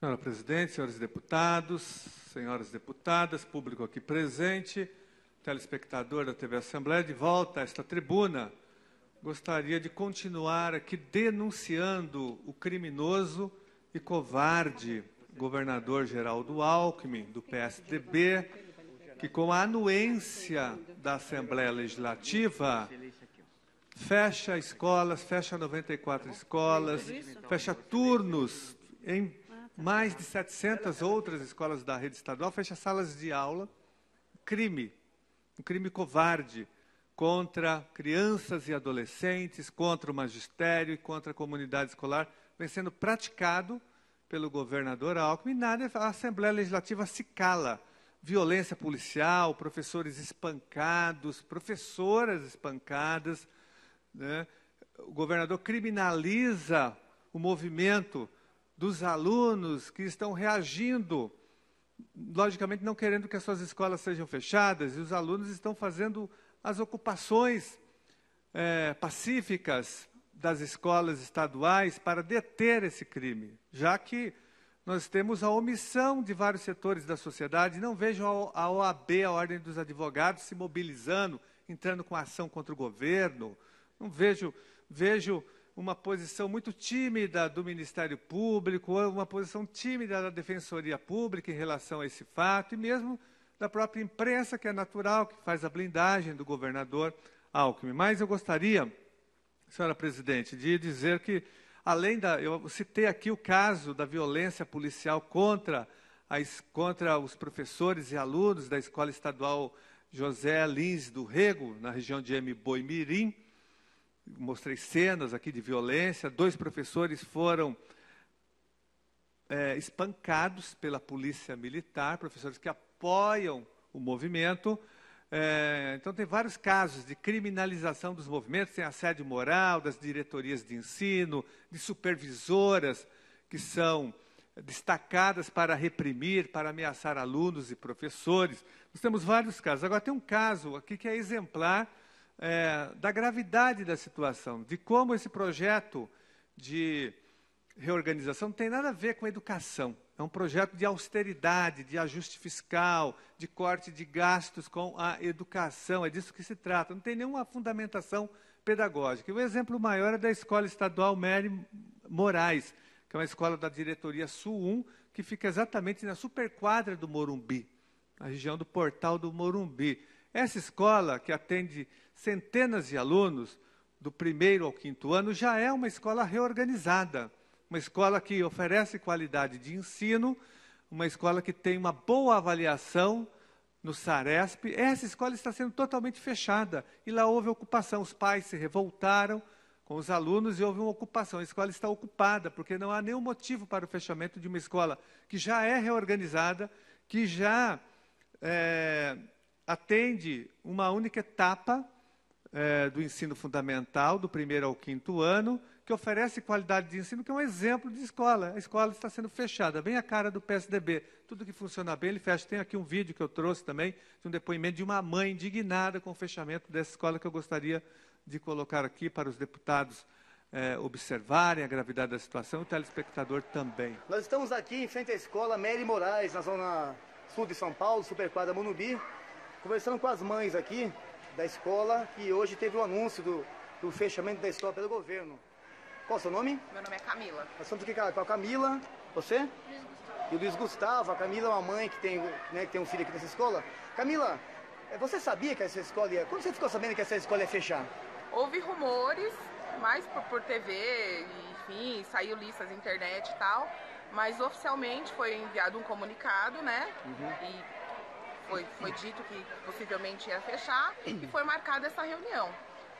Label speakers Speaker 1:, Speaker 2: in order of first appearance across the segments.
Speaker 1: Senhora Presidente, senhores deputados, senhoras deputadas, público aqui presente, telespectador da TV Assembleia, de volta a esta tribuna, gostaria de continuar aqui denunciando o criminoso e covarde governador Geraldo Alckmin, do PSDB, que com a anuência da Assembleia Legislativa fecha escolas, fecha 94 escolas, fecha turnos em mais de 700 outras escolas da rede estadual fecham salas de aula. Crime, um crime covarde contra crianças e adolescentes, contra o magistério e contra a comunidade escolar, vem sendo praticado pelo governador Alckmin. Nada, a Assembleia Legislativa se cala. Violência policial, professores espancados, professoras espancadas. Né? O governador criminaliza o movimento dos alunos que estão reagindo, logicamente não querendo que as suas escolas sejam fechadas, e os alunos estão fazendo as ocupações é, pacíficas das escolas estaduais para deter esse crime, já que nós temos a omissão de vários setores da sociedade. Não vejo a OAB, a Ordem dos Advogados, se mobilizando, entrando com ação contra o governo. Não vejo, vejo uma posição muito tímida do Ministério Público, uma posição tímida da Defensoria Pública em relação a esse fato, e mesmo da própria imprensa, que é natural, que faz a blindagem do governador Alckmin. Mas eu gostaria, senhora presidente, de dizer que, além da. Eu citei aqui o caso da violência policial contra, as, contra os professores e alunos da Escola Estadual José Lins do Rego, na região de M. Boimirim. Mirim mostrei cenas aqui de violência. Dois professores foram é, espancados pela polícia militar, professores que apoiam o movimento. É, então, tem vários casos de criminalização dos movimentos, tem assédio moral, das diretorias de ensino, de supervisoras que são destacadas para reprimir, para ameaçar alunos e professores. Nós temos vários casos. Agora, tem um caso aqui que é exemplar é, da gravidade da situação, de como esse projeto de reorganização não tem nada a ver com a educação. É um projeto de austeridade, de ajuste fiscal, de corte de gastos com a educação. É disso que se trata. Não tem nenhuma fundamentação pedagógica. E o exemplo maior é da Escola Estadual Mary Moraes, que é uma escola da diretoria Sul 1, que fica exatamente na superquadra do Morumbi, na região do portal do Morumbi. Essa escola, que atende centenas de alunos, do primeiro ao quinto ano, já é uma escola reorganizada, uma escola que oferece qualidade de ensino, uma escola que tem uma boa avaliação no SARESP. Essa escola está sendo totalmente fechada e lá houve ocupação. Os pais se revoltaram com os alunos e houve uma ocupação. A escola está ocupada, porque não há nenhum motivo para o fechamento de uma escola que já é reorganizada, que já. É, atende uma única etapa é, do ensino fundamental, do primeiro ao quinto ano, que oferece qualidade de ensino, que é um exemplo de escola. A escola está sendo fechada, bem a cara do PSDB. Tudo que funciona bem, ele fecha. Tem aqui um vídeo que eu trouxe também, de um depoimento de uma mãe indignada com o fechamento dessa escola, que eu gostaria de colocar aqui para os deputados é, observarem a gravidade da situação, o telespectador também. Nós estamos aqui em frente à escola Mary Moraes, na zona sul de São Paulo, superquadra Munubi, Conversando com as mães aqui da escola, que hoje teve o anúncio do, do fechamento da escola pelo governo. Qual o seu nome?
Speaker 2: Meu nome é Camila.
Speaker 1: Nós aqui com a Camila, você?
Speaker 2: Luiz Gustavo.
Speaker 1: E o Luiz Gustavo, a Camila é uma mãe que tem, né, que tem um filho aqui nessa escola. Camila, eh, você sabia que essa escola ia... Quando você ficou sabendo que essa escola ia fechar?
Speaker 2: Houve rumores, mais por, por TV, enfim, saiu listas na internet e tal, mas oficialmente foi enviado um comunicado, né? Uhum. E foi, foi dito que possivelmente ia fechar e foi marcada essa reunião.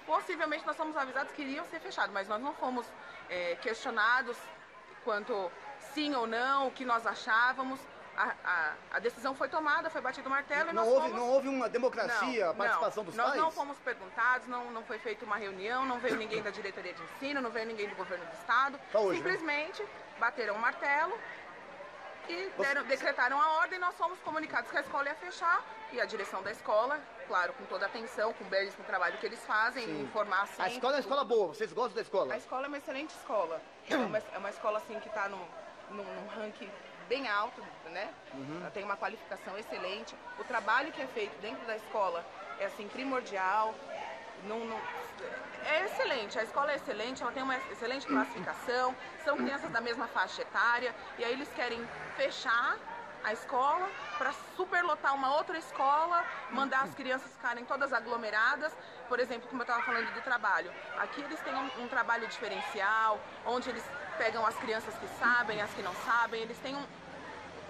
Speaker 2: Possivelmente nós fomos avisados que iriam ser fechados, mas nós não fomos é, questionados quanto sim ou não, o que nós achávamos. A, a, a, decisão foi tomada, foi batido o martelo e não houve, fomos... Não houve uma
Speaker 1: democracia, não, a participação não, dos nós pais? Nós não
Speaker 2: fomos perguntados, não, não foi feita uma reunião, não veio ninguém da diretoria de ensino, não veio ninguém do governo do estado. Hoje, né? Simplesmente né? bateram o martelo e deram, decretaram a ordem, nós fomos comunicados que a escola ia fechar e a direção da escola, claro, com toda a atenção, com o belíssimo trabalho que eles fazem, Sim. informar assim. A escola é uma escola
Speaker 1: boa, vocês gostam da escola? A
Speaker 2: escola é uma excelente escola. É uma, é uma escola assim que está num, no ranking bem alto, né? Uhum. Ela tem uma qualificação excelente. O trabalho que é feito dentro da escola é assim primordial, não, não, é excelente, a escola é excelente, ela tem uma excelente classificação, são crianças da mesma faixa etária, e aí eles querem fechar a escola para superlotar uma outra escola, mandar as crianças ficarem todas aglomeradas. Por exemplo, como eu estava falando do trabalho, aqui eles têm um, um, trabalho diferencial, onde eles pegam as crianças que sabem, as que não sabem, eles têm um,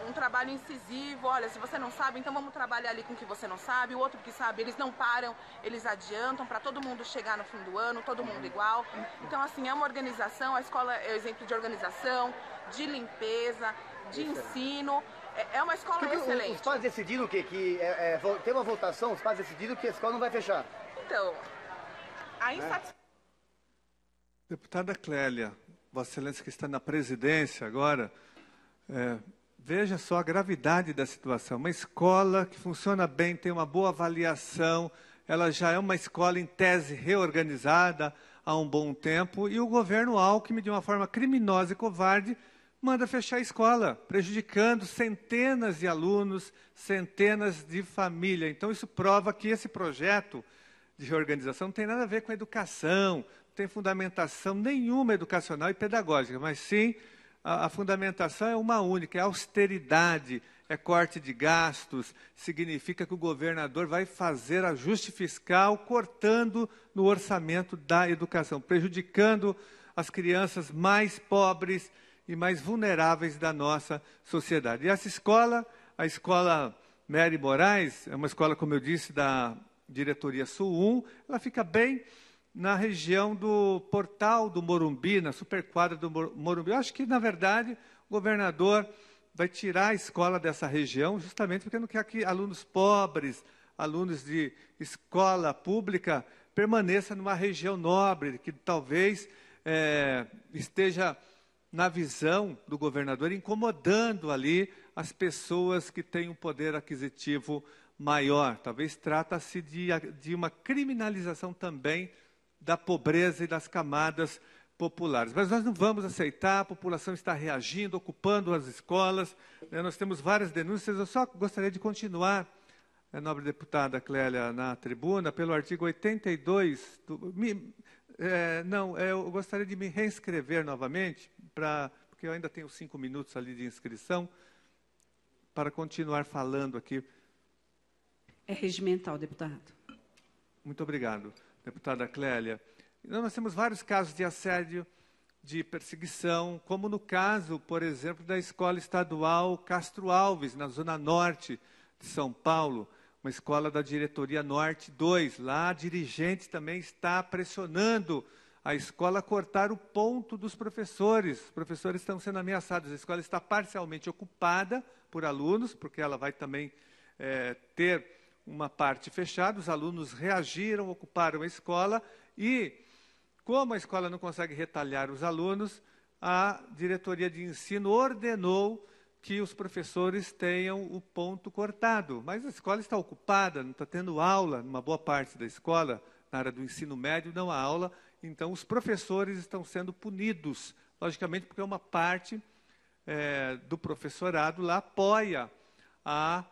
Speaker 2: um trabalho incisivo. Olha, se você não sabe, então vamos trabalhar ali com o que você não sabe. O outro que sabe, eles não param, eles adiantam para todo mundo chegar no fim do ano, todo mundo igual. Então, assim, é uma organização. A escola é exemplo de organização, de limpeza, de Isso. ensino. É, é uma escola Porque excelente. Os
Speaker 1: pais decidiram quê que é, é, tem uma votação, os pais decidiram que a escola não vai fechar.
Speaker 2: Então, a né? insatisfação.
Speaker 1: Deputada Clélia, Vossa Excelência que está na presidência agora, é, Veja só a gravidade da situação. Uma escola que funciona bem, tem uma boa avaliação, ela já é uma escola em tese reorganizada há um bom tempo, e o governo Alckmin, de uma forma criminosa e covarde, manda fechar a escola, prejudicando centenas de alunos, centenas de famílias. Então, isso prova que esse projeto de reorganização não tem nada a ver com a educação, não tem fundamentação nenhuma educacional e pedagógica, mas sim a, a fundamentação é uma única, é austeridade, é corte de gastos, significa que o governador vai fazer ajuste fiscal cortando no orçamento da educação, prejudicando as crianças mais pobres e mais vulneráveis da nossa sociedade. E essa escola, a escola Mary Moraes, é uma escola, como eu disse, da diretoria Sul 1, ela fica bem na região do portal do Morumbi, na superquadra do Morumbi. Eu acho que, na verdade, o governador vai tirar a escola dessa região, justamente porque não quer que alunos pobres, alunos de escola pública, permaneça numa região nobre, que talvez é, esteja, na visão do governador, incomodando ali as pessoas que têm um poder aquisitivo maior. Talvez trata-se de, de uma criminalização também da pobreza e das camadas populares. Mas nós não vamos aceitar, a população está reagindo, ocupando as escolas, né? nós temos várias denúncias. Eu só gostaria de continuar, né, nobre deputada Clélia, na tribuna, pelo artigo 82. Do, me, é, não, é, eu gostaria de me reinscrever novamente, pra, porque eu ainda tenho cinco minutos ali de inscrição, para continuar falando aqui. É
Speaker 2: regimental, deputado.
Speaker 1: Muito obrigado deputada Clélia. Então nós temos vários casos de assédio, de perseguição, como no caso, por exemplo, da Escola Estadual Castro Alves, na Zona Norte de São Paulo, uma escola da Diretoria Norte 2. Lá, a dirigente também está pressionando a escola a cortar o ponto dos professores. Os professores estão sendo ameaçados. A escola está parcialmente ocupada por alunos, porque ela vai também é, ter uma parte fechada, os alunos reagiram, ocuparam a escola e, como a escola não consegue retalhar os alunos, a diretoria de ensino ordenou que os professores tenham o ponto cortado. Mas a escola está ocupada, não está tendo aula, numa boa parte da escola, na área do ensino médio, não há aula, então os professores estão sendo punidos, logicamente, porque uma parte é, do professorado lá apoia a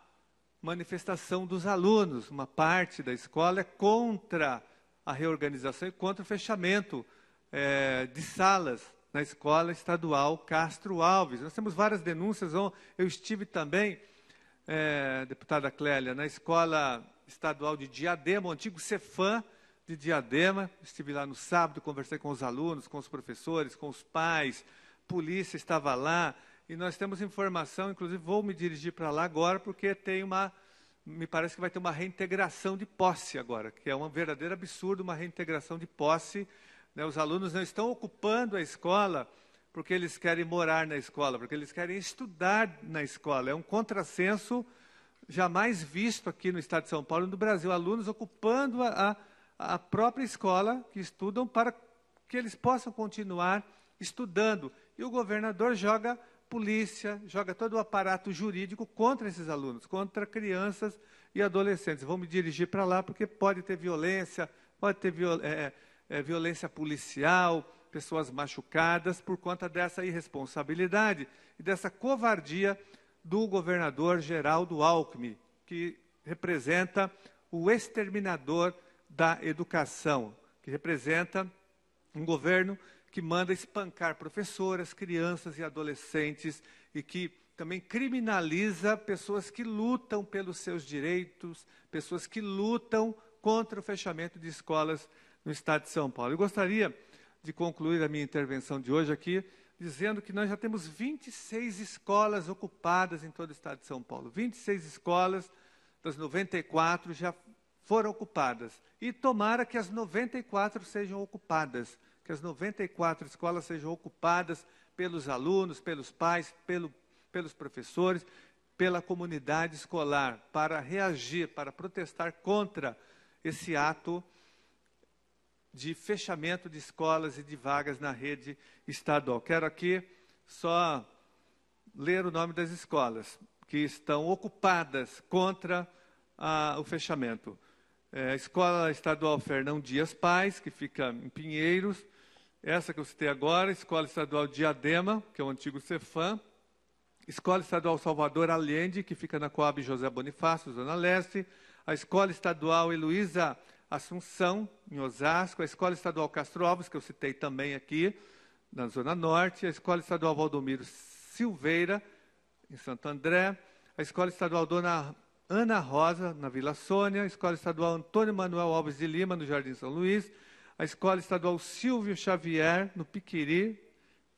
Speaker 1: manifestação dos alunos, uma parte da escola é contra a reorganização e contra o fechamento é, de salas na escola estadual Castro Alves. Nós temos várias denúncias. Eu estive também, é, deputada Clélia, na escola estadual de Diadema, o antigo Cefam de Diadema. Estive lá no sábado, conversei com os alunos, com os professores, com os pais. Polícia estava lá, e nós temos informação, inclusive vou me dirigir para lá agora, porque tem uma, me parece que vai ter uma reintegração de posse agora, que é um verdadeiro absurdo, uma reintegração de posse. Né? Os alunos não estão ocupando a escola porque eles querem morar na escola, porque eles querem estudar na escola. É um contrassenso jamais visto aqui no estado de São Paulo e no Brasil. Alunos ocupando a, a, a própria escola que estudam para que eles possam continuar estudando. E o governador joga polícia, joga todo o aparato jurídico contra esses alunos, contra crianças e adolescentes. Vou me dirigir para lá porque pode ter violência, pode ter viol é, é, é, violência policial, pessoas machucadas por conta dessa irresponsabilidade e dessa covardia do governador Geraldo Alckmin, que representa o exterminador da educação, que representa um governo que manda espancar professoras, crianças e adolescentes e que também criminaliza pessoas que lutam pelos seus direitos, pessoas que lutam contra o fechamento de escolas no estado de São Paulo. Eu gostaria de concluir a minha intervenção de hoje aqui dizendo que nós já temos 26 escolas ocupadas em todo o estado de São Paulo. 26 escolas das 94 já foram ocupadas. E tomara que as 94 sejam ocupadas que as 94 escolas sejam ocupadas pelos alunos, pelos pais, pelo, pelos professores, pela comunidade escolar, para reagir, para protestar contra esse ato de fechamento de escolas e de vagas na rede estadual. Quero aqui só ler o nome das escolas que estão ocupadas contra a, o fechamento. É, Escola Estadual Fernão Dias Pais, que fica em Pinheiros, essa que eu citei agora, Escola Estadual Diadema, que é o antigo Cefam, Escola Estadual Salvador Allende, que fica na Coab José Bonifácio, Zona Leste, a Escola Estadual Heloísa Assunção, em Osasco, a Escola Estadual Castro Alves, que eu citei também aqui, na Zona Norte, a Escola Estadual Valdomiro Silveira, em Santo André, a Escola Estadual Dona Ana Rosa, na Vila Sônia, a Escola Estadual Antônio Manuel Alves de Lima, no Jardim São Luís, a Escola Estadual Silvio Xavier, no Piquiri,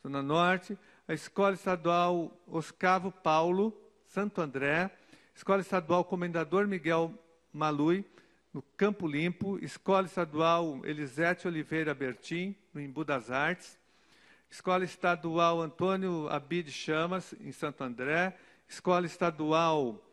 Speaker 1: Zona Norte, a Escola Estadual Oscavo Paulo, Santo André, Escola Estadual Comendador Miguel Malui, no Campo Limpo, Escola Estadual Elisete Oliveira Bertin, no Embu das Artes, Escola Estadual Antônio Abid Chamas, em Santo André, Escola Estadual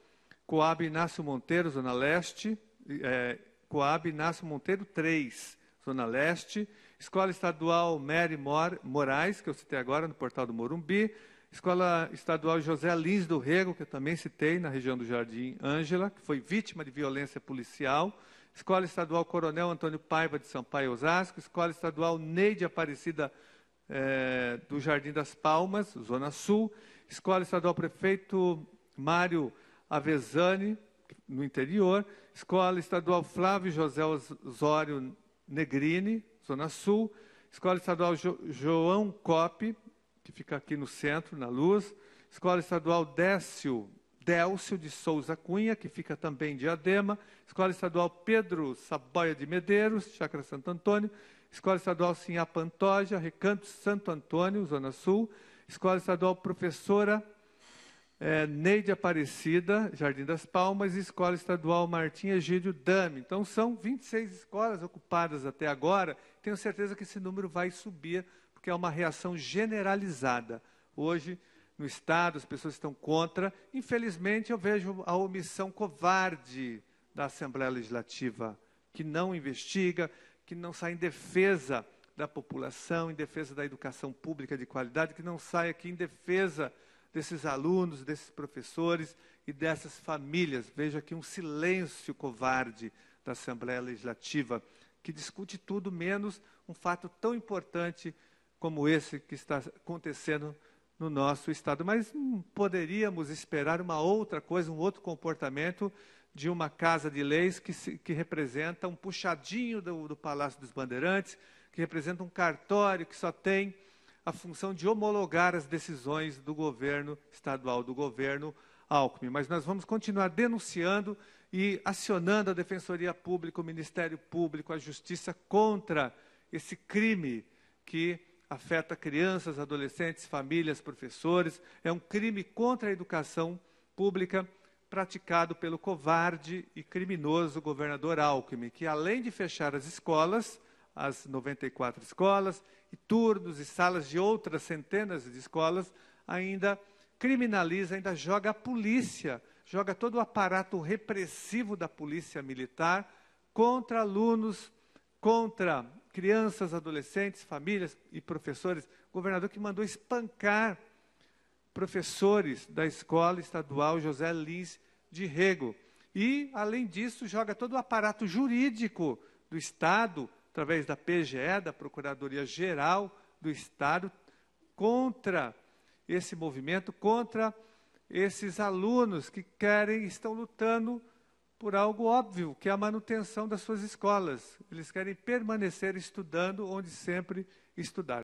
Speaker 1: Coab Inácio Monteiro, Zona Leste, é, Coab Inácio Monteiro 3, Zona Leste, Escola Estadual Mary Mor Moraes, que eu citei agora no portal do Morumbi, Escola Estadual José Lins do Rego, que eu também citei na região do Jardim Ângela, que foi vítima de violência policial, Escola Estadual Coronel Antônio Paiva de Sampaio Osasco, Escola Estadual Neide Aparecida é, do Jardim das Palmas, Zona Sul, Escola Estadual Prefeito Mário Avezani, no interior, Escola Estadual Flávio José Osório Negrini, Zona Sul, Escola Estadual jo João Coppe, que fica aqui no centro, na Luz, Escola Estadual Décio, Délcio de Souza Cunha, que fica também em Diadema, Escola Estadual Pedro Saboia de Medeiros, Chácara Santo Antônio, Escola Estadual Sinhá Pantoja, Recanto Santo Antônio, Zona Sul, Escola Estadual Professora é, Neide Aparecida, Jardim das Palmas, e Escola Estadual Martim Egídio Dami. Então, são 26 escolas ocupadas até agora. Tenho certeza que esse número vai subir, porque é uma reação generalizada. Hoje, no Estado, as pessoas estão contra. Infelizmente, eu vejo a omissão covarde da Assembleia Legislativa, que não investiga, que não sai em defesa da população, em defesa da educação pública de qualidade, que não sai aqui em defesa desses alunos, desses professores e dessas famílias. Vejo aqui um silêncio covarde da Assembleia Legislativa, que discute tudo menos um fato tão importante como esse que está acontecendo no nosso Estado. Mas hum, poderíamos esperar uma outra coisa, um outro comportamento de uma casa de leis que, se, que representa um puxadinho do, do Palácio dos Bandeirantes, que representa um cartório que só tem a função de homologar as decisões do governo estadual, do governo Alckmin. Mas nós vamos continuar denunciando e acionando a Defensoria Pública, o Ministério Público, a Justiça contra esse crime que afeta crianças, adolescentes, famílias, professores. É um crime contra a educação pública praticado pelo covarde e criminoso governador Alckmin, que além de fechar as escolas, as 94 escolas, e turnos e salas de outras centenas de escolas, ainda criminaliza, ainda joga a polícia, joga todo o aparato repressivo da polícia militar contra alunos, contra crianças, adolescentes, famílias e professores. Governador que mandou espancar professores da escola estadual José Lins de Rego. E, além disso, joga todo o aparato jurídico do Estado através da PGE, da Procuradoria Geral do Estado, contra esse movimento, contra esses alunos que querem, estão lutando por algo óbvio, que é a manutenção das suas escolas. Eles querem permanecer estudando onde sempre estudaram.